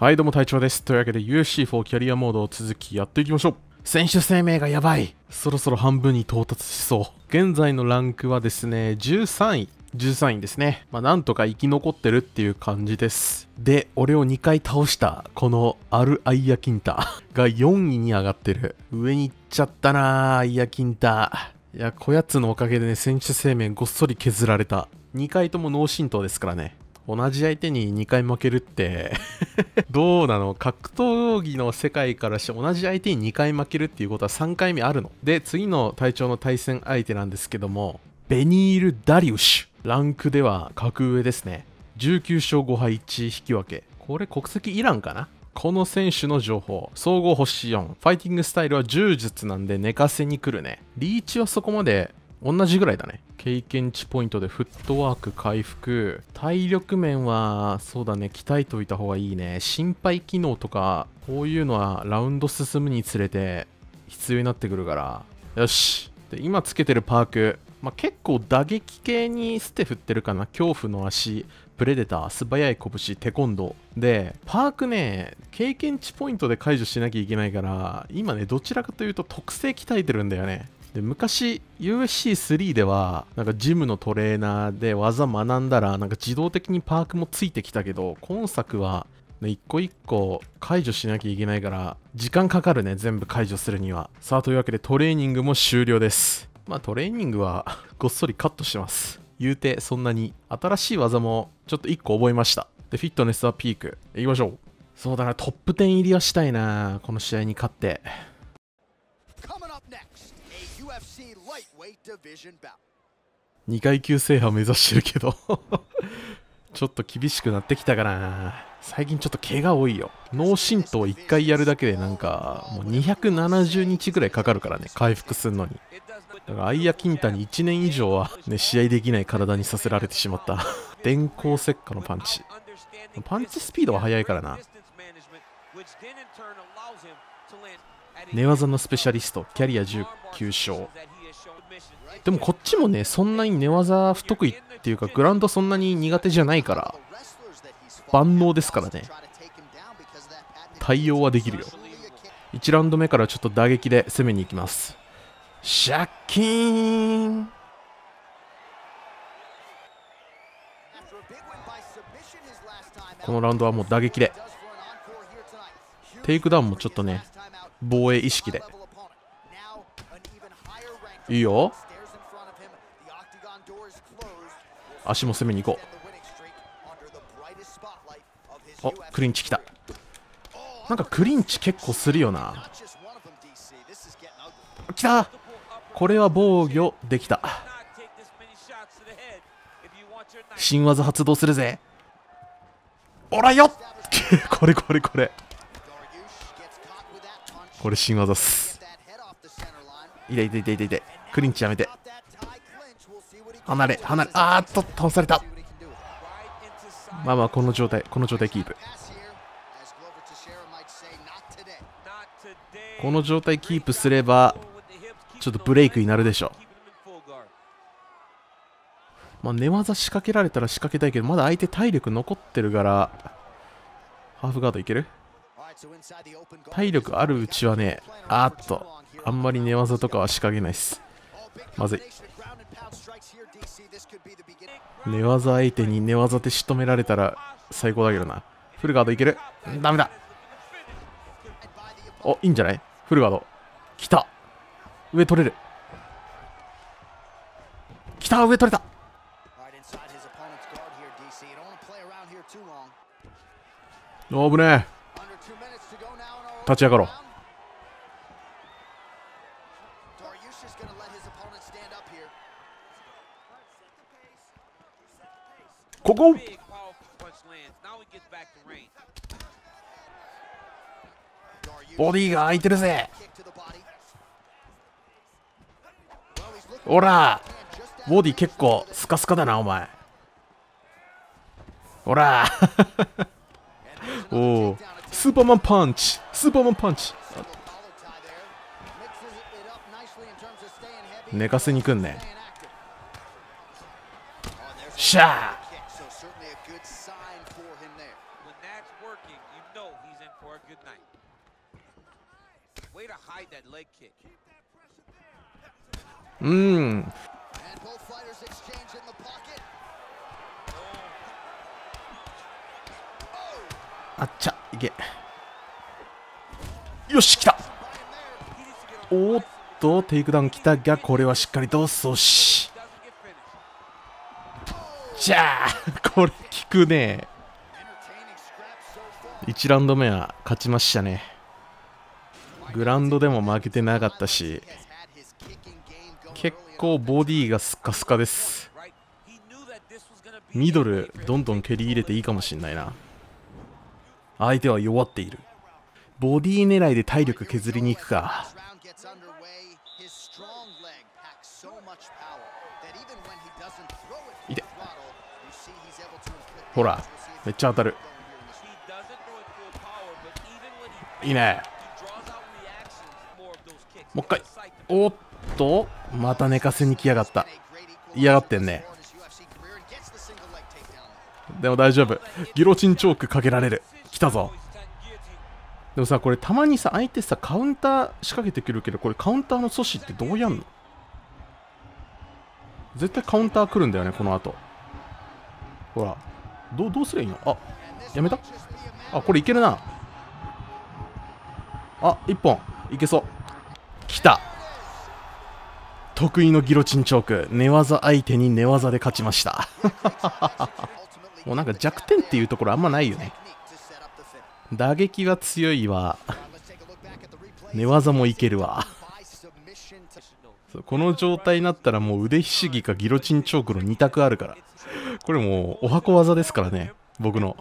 はい、どうも隊長です。というわけで UFC4 キャリアモードを続きやっていきましょう。選手生命がやばい。そろそろ半分に到達しそう。現在のランクはですね、13位。13位ですね。まあ、なんとか生き残ってるっていう感じです。で、俺を2回倒した、このアル・アイア・キンタ が4位に上がってる。上に行っちゃったなぁ、アイア・キンタ。いや、こやつのおかげでね、選手生命ごっそり削られた。2回とも脳震盪ですからね。同じ相手に2回負けるって どうなの格闘技の世界からして同じ相手に2回負けるっていうことは3回目あるので次の隊長の対戦相手なんですけどもベニール・ダリウシュランクでは格上ですね19勝5敗1引き分けこれ国籍イランかなこの選手の情報総合星4ファイティングスタイルは柔術なんで寝かせに来るねリーチはそこまで同じぐらいだね。経験値ポイントでフットワーク回復。体力面は、そうだね、鍛えておいた方がいいね。心肺機能とか、こういうのはラウンド進むにつれて必要になってくるから。よし。で、今つけてるパーク。まあ、結構打撃系に捨て振ってるかな。恐怖の足、プレデター、素早い拳、テコンド。で、パークね、経験値ポイントで解除しなきゃいけないから、今ね、どちらかというと特性鍛えてるんだよね。で昔 u s c 3ではなんかジムのトレーナーで技学んだらなんか自動的にパークもついてきたけど今作は一個一個解除しなきゃいけないから時間かかるね全部解除するにはさあというわけでトレーニングも終了ですまあトレーニングはごっそりカットしてます言うてそんなに新しい技もちょっと一個覚えましたでフィットネスはピークいきましょうそうだなトップ10入りはしたいなこの試合に勝って2階級制覇を目指してるけど ちょっと厳しくなってきたかな最近ちょっと毛が多いよ脳震盪1回やるだけでなんかもう270日ぐらいかかるからね回復するのにだからアイア・キンタに1年以上は、ね、試合できない体にさせられてしまった 電光石火のパンチパンチスピードは速いからな寝技のスペシャリストキャリア19勝でもこっちもねそんなに寝技不得意っていうかグラウンドそんなに苦手じゃないから万能ですからね対応はできるよ1ラウンド目からちょっと打撃で攻めに行きますシャッキーンこのラウンドはもう打撃でテイクダウンもちょっとね防衛意識でいいよ足も攻めに行こうっクリンチきたなんかクリンチ結構するよなきたこれは防御できた新技発動するぜおらよ これこれこれこれ新技っすいたいたいたいたいクリンチやめて離れ、離れ、あーっと、倒された。まあまあ、この状態、この状態キープ。この状態キープすれば、ちょっとブレイクになるでしょう。まあ、寝技仕掛けられたら仕掛けたいけど、まだ相手体力残ってるから、ハーフガードいける体力あるうちはね、あーっと、あんまり寝技とかは仕掛けないっす。まずい。寝技相手に寝技で仕留められたら最高だけどな。フルガードいけるダメだお、いいんじゃないフルガード。来た上取れる。来た上取れた危ねえ立ち上がろうここボディが空いてるぜほらボディ結構スカスカだなお前ほら おおスーパーマンパンチスーパーマンパンチ寝かせにくんねしゃあうん。あっちゃ、いけ。よし、来たおっと、テイクダウン来たが、これはしっかりと阻止。じゃあ、これ効くね。1ラウンド目は勝ちましたね。グラウンドでも負けてなかったし、構ボディがスカスカですミドルどんどん蹴り入れていいかもしんないな相手は弱っているボディ狙いで体力削りに行くかいてほらめっちゃ当たるいいねもう一回おっとまた寝かせに来やがった嫌がってんねでも大丈夫ギロチンチョークかけられる来たぞでもさこれたまにさ相手さカウンター仕掛けてくるけどこれカウンターの阻止ってどうやんの絶対カウンター来るんだよねこの後ほらどうすりゃいいのあやめたあこれいけるなあ一1本いけそう得意のギロチンチョーク寝技相手に寝技で勝ちました もうなんか弱点っていうところあんまないよね打撃は強いわ寝技もいけるわこの状態になったらもう腕ひしぎかギロチンチョークの2択あるからこれもうお箱技ですからね僕の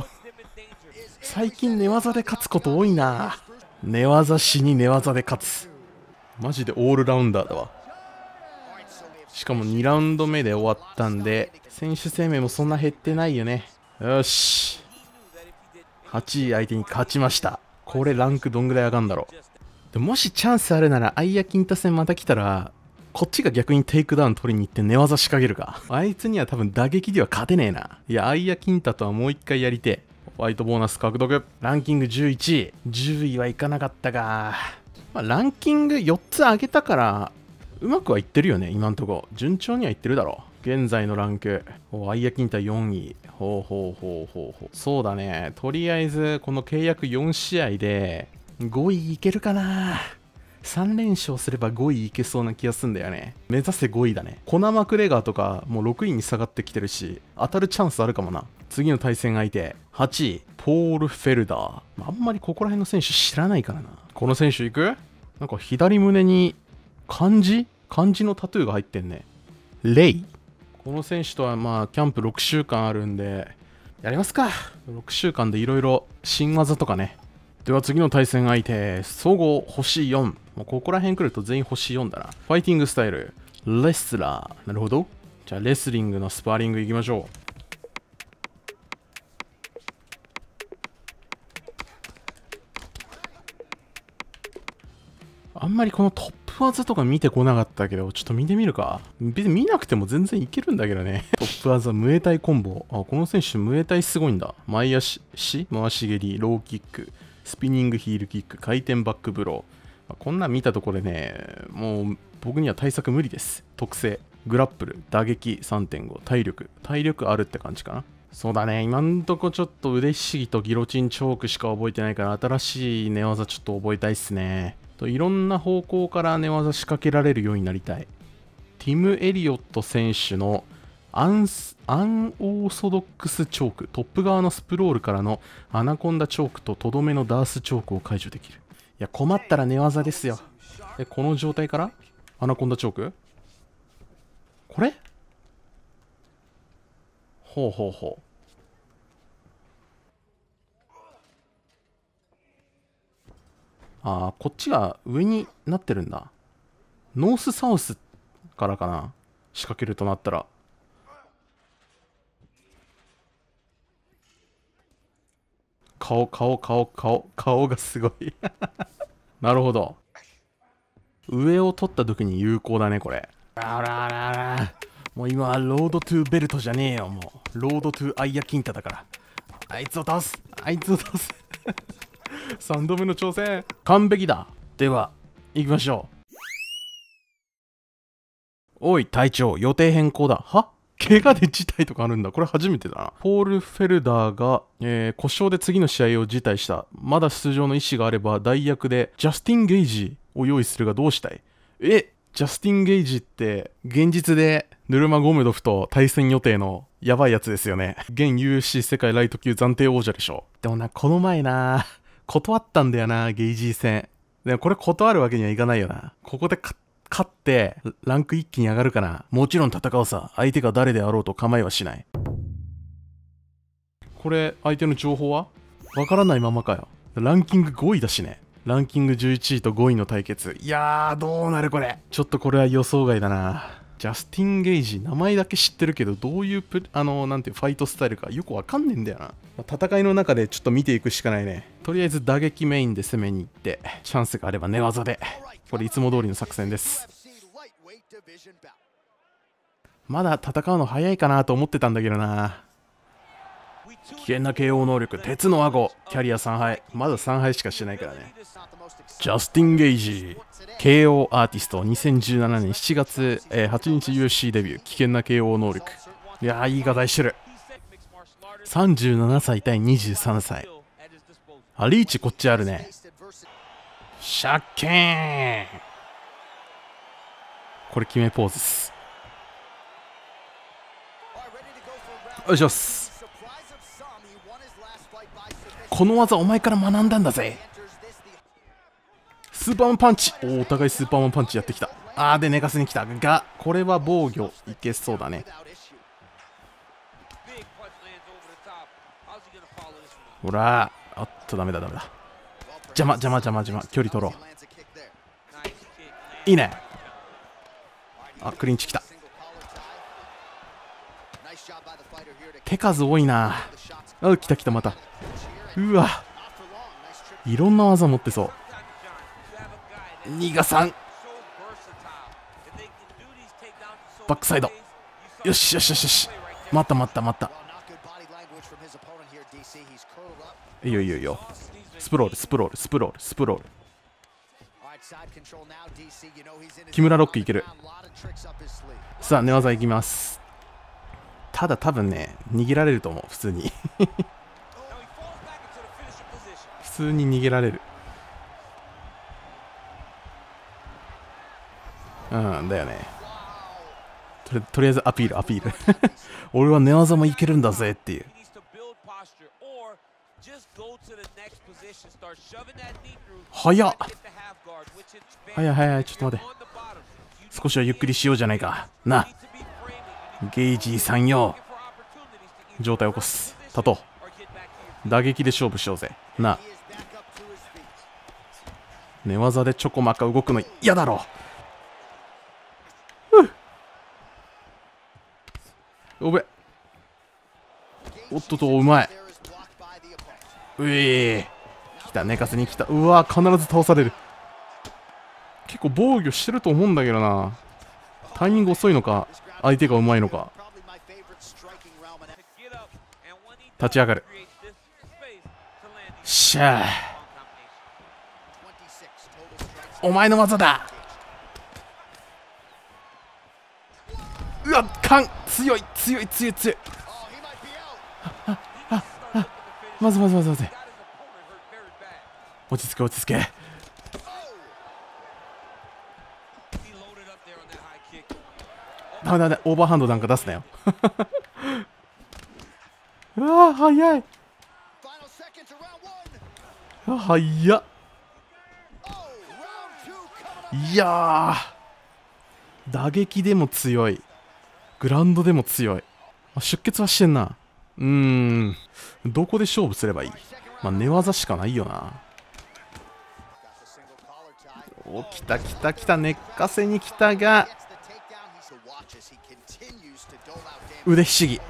最近寝技で勝つこと多いな寝技しに寝技で勝つマジでオールラウンダーだわしかも2ラウンド目で終わったんで、選手生命もそんな減ってないよね。よし。8位相手に勝ちました。これランクどんぐらい上がんだろう。でもしチャンスあるなら、アイヤキンタ戦また来たら、こっちが逆にテイクダウン取りに行って寝技仕掛けるか。あいつには多分打撃では勝てねえな。いや、アイヤキンタとはもう一回やりてホワイトボーナス獲得。ランキング11位。10位はいかなかったが。まあ、ランキング4つ上げたから、うまくはいってるよね、今んとこ。順調にはいってるだろう。現在のランク。お、アイヤキン対4位。ほうほうほうほうほう。そうだね。とりあえず、この契約4試合で、5位いけるかな3連勝すれば5位いけそうな気がすんだよね。目指せ5位だね。コナマクレガーとかもう6位に下がってきてるし、当たるチャンスあるかもな。次の対戦相手、8位、ポール・フェルダー。あんまりここら辺の選手知らないからな。この選手いくなんか左胸に漢字漢字のタトゥーが入ってんね。レイ。この選手とはまあ、キャンプ6週間あるんで、やりますか。6週間でいろいろ新技とかね。では次の対戦相手、総合星4。もうここら辺来ると全員星4だな。ファイティングスタイル、レスラー。なるほど。じゃあレスリングのスパーリングいきましょう。あんまりこのトッップ技とか見てこなかったけど、ちょっと見てみるか。別に見なくても全然いけるんだけどね。トップ技、ムエタイコンボ。あ、この選手、ムエタイすごいんだ。前足、回し蹴り、ローキック、スピニングヒールキック、回転バックブロー。こんなん見たところでね、もう僕には対策無理です。特性、グラップル、打撃3.5、体力。体力あるって感じかな。そうだね、今んとこちょっと腕ひしぎとギロチンチョークしか覚えてないから、新しい寝技ちょっと覚えたいっすね。といろんな方向から寝技仕掛けられるようになりたい。ティム・エリオット選手のアンアンオーソドックスチョーク、トップ側のスプロールからのアナコンダチョークととどめのダースチョークを解除できる。いや、困ったら寝技ですよ。え、この状態からアナコンダチョークこれほうほうほう。あこっちが上になってるんだ。ノースサウスからかな。仕掛けるとなったら。顔、顔、顔、顔、顔がすごい なるほど。上を取った時に有効だね、これ。あらあらあら。もう今はロードトゥベルトじゃねえよ、もう。ロードトゥアイアキンタだから。あいつを倒すあいつを倒す3度目の挑戦完璧だでは行きましょうおい隊長予定変更だは怪我で辞退とかあるんだ。これ初めてだな。ポール・フェルダーが、えー、故障で次の試合を辞退した。まだ出場の意思があれば、代役でジャスティン・ゲイジを用意するがどうしたいえジャスティン・ゲイジって、現実でヌルマ・ゴメドフと対戦予定のやばいやつですよね。現 UFC 世界ライト級暫定王者でしょ。でもな、この前な断ったんだよな、ゲイジー戦。でもこれ断るわけにはいかないよな。ここで勝って、ランク一気に上がるかな。もちろん戦うさ。相手が誰であろうと構えはしない。これ、相手の情報はわからないままかよ。ランキング5位だしね。ランキング11位と5位の対決。いやー、どうなるこれ。ちょっとこれは予想外だな。ジャスティン・ゲイジ、名前だけ知ってるけど、どういうプ、あの、なんていう、ファイトスタイルかよくわかんねえんだよな。まあ、戦いの中でちょっと見ていくしかないね。とりあえず打撃メインで攻めに行って、チャンスがあれば寝技で。これいつも通りの作戦です。まだ戦うの早いかなと思ってたんだけどな。危険な KO 能力、鉄の顎、キャリア3敗、まだ3敗しかしてないからね。ジャスティン・ゲイジー、KO アーティスト、2017年7月、えー、8日 UFC デビュー、危険な KO 能力。いやー、いい課題してる。37歳対23歳。あ、リーチこっちあるね。借金これ決めポーズっす。よいしょっす。この技お前から学んだんだぜ。スーパーマンパンチおお互いスーパーマンパンチやってきたあーで寝かせに来たがこれは防御いけそうだねほらあっとダメだダメだ邪魔邪魔邪魔邪魔距離取ろういいねあクリンチきた手数多いなあ来た来たまたうわいろんな技持ってそう新がさんバックサイドよしよしよしよし待った待った待ったいいよいいよいいよスプロールスプロールスプロールスプロール木村ロックいけるさあ寝技いきますただ多分ね逃げられると思う普通に 普通に逃げられるうんだよねととりあえずアピールアピール 俺は寝技もいけるんだぜっていう早っ早い早いちょっと待て少しはゆっくりしようじゃないかなゲイジーさんよ状態を起こす立とう打撃で勝負しようぜな寝技でちょこまか動くの嫌だろうおべおっととうまいうえきた寝かせに来たうわ必ず倒される結構防御してると思うんだけどなタイミング遅いのか相手がうまいのか立ち上がるしゃあお前の技だうわっ強い強い強い強いあああまずまずまずまず落ち着け落ち着けダメダメオーバーハンドなんか出すなよ うわ早いあ早っいや打撃でも強いグラウンドでも強い。あ出血はしてんな。うーん。どこで勝負すればいいまあ、寝技しかないよな。お、来た来た来た。寝かせに来たが、腕ひしぎ。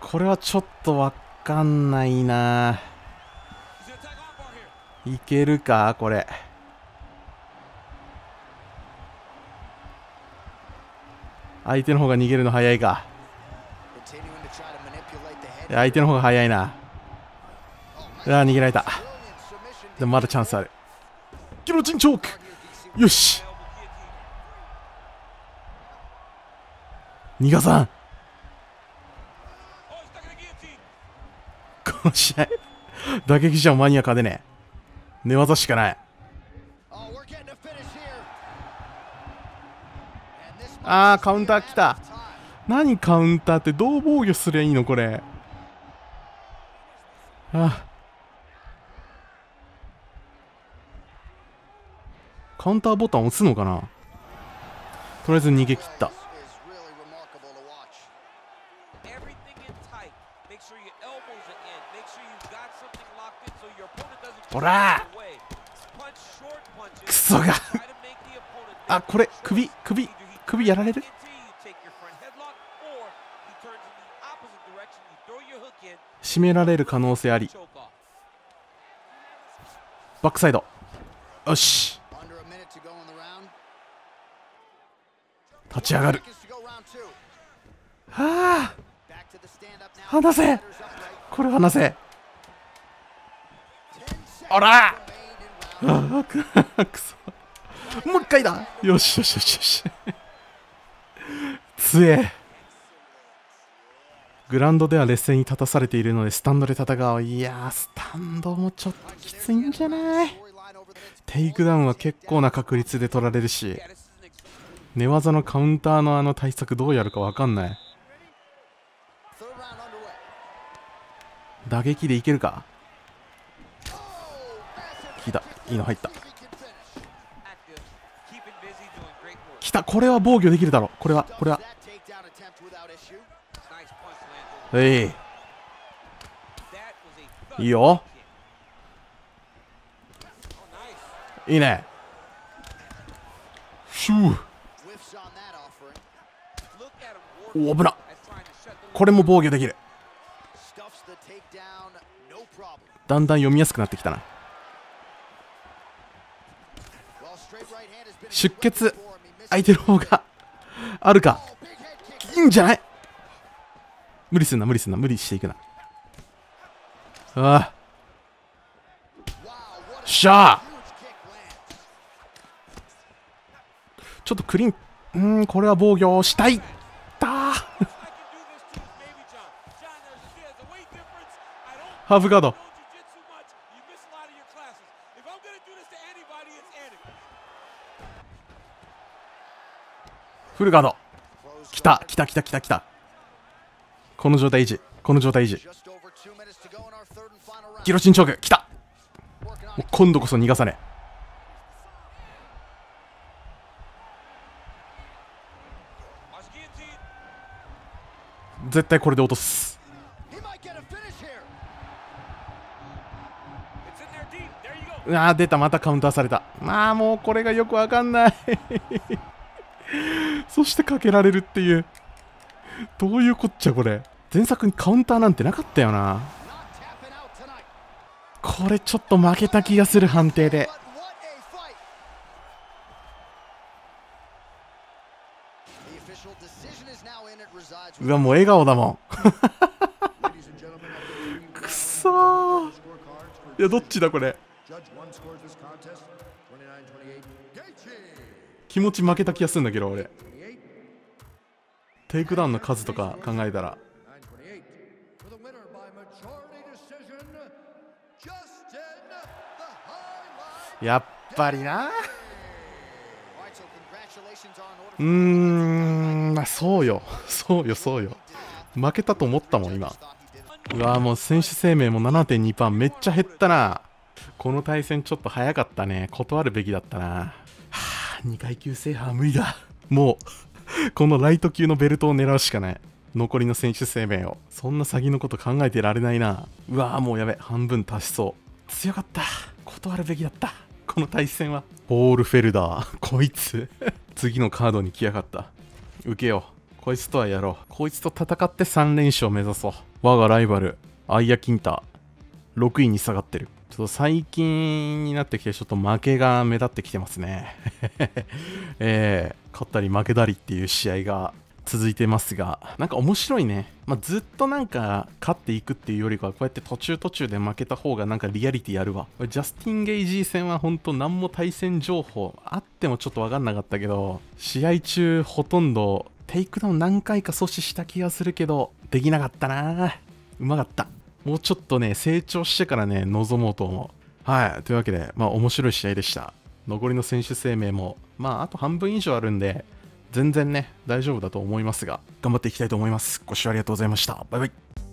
これはちょっとわかんないな。いけるかこれ。相手の方が逃げるの早いか相手の方が早いなあ逃げられたでもまだチャンスあるギロチンチョークよし逃がさんこの試合打撃じゃマニアかでね寝技しかないあー、カウンター来た。何カウンターってどう防御すりゃいいのこれ。あカウンターボタン押すのかなとりあえず逃げ切った。ほらクソがあこれ首首首やられる締められる可能性ありバックサイドよし立ち上がるはあ離せこれ離せあらあくそもう一回だよしよしよしよしつえグラウンドでは劣勢に立たされているのでスタンドで戦ういやスタンドもちょっときついんじゃないテイクダウンは結構な確率で取られるし寝技のカウンターのあの対策どうやるか分かんない打撃でいけるか木たいいの入ったたこれは防御できるだろうこれはこれはいいいよいいねシューお危なこれも防御できるだんだん読みやすくなってきたな出血相手の方があるかいいんじゃない無理すんな無理すんな無理していくなああしゃあちょっとクリンうんこれは防御をしたいだ ハーフガードフルガード来た来た来た来た来たこの状態維持この状態維持ギロチンチョーク来たもう今度こそ逃がさね絶対これで落とすああ出たまたカウンターされたまあもうこれがよくわかんないそしてかけられるっていう。どういうこっちゃ、これ。前作にカウンターなんてなかったよな。これちょっと負けた気がする、判定で。うわ、もう笑顔だもん。くそいや、どっちだ、これ。気持ち負けた気がするんだけど、俺。テイクダウンの数とか考えたらやっぱりなうーんまあそうよそうよそうよ負けたと思ったもん今うわもう選手生命も7.2パーめっちゃ減ったなこの対戦ちょっと早かったね断るべきだったなはあ2階級制覇は無理だもう このライト級のベルトを狙うしかない。残りの選手生命を。そんな詐欺のこと考えてられないな。うわぁ、もうやべ。半分足しそう。強かった。断るべきだった。この対戦は。ホールフェルダー。こいつ。次のカードに来やがった。受けよう。こいつとはやろう。こいつと戦って3連勝目指そう。我がライバル、アイア・キンタ。6位に下がってる。ちょっと最近になってきて、ちょっと負けが目立ってきてますね。えー、勝ったり負けたりっていう試合が続いてますが、なんか面白いね。まあ、ずっとなんか勝っていくっていうよりかは、こうやって途中途中で負けた方がなんかリアリティあるわ。ジャスティン・ゲイジー戦はほんと何も対戦情報あってもちょっとわかんなかったけど、試合中ほとんどテイクダウン何回か阻止した気がするけど、できなかったなうまかった。もうちょっとね、成長してからね、臨もうと思う。はい。というわけで、まあ、面白い試合でした。残りの選手生命も、まあ、あと半分以上あるんで、全然ね、大丈夫だと思いますが、頑張っていきたいと思います。ご視聴ありがとうございました。バイバイ。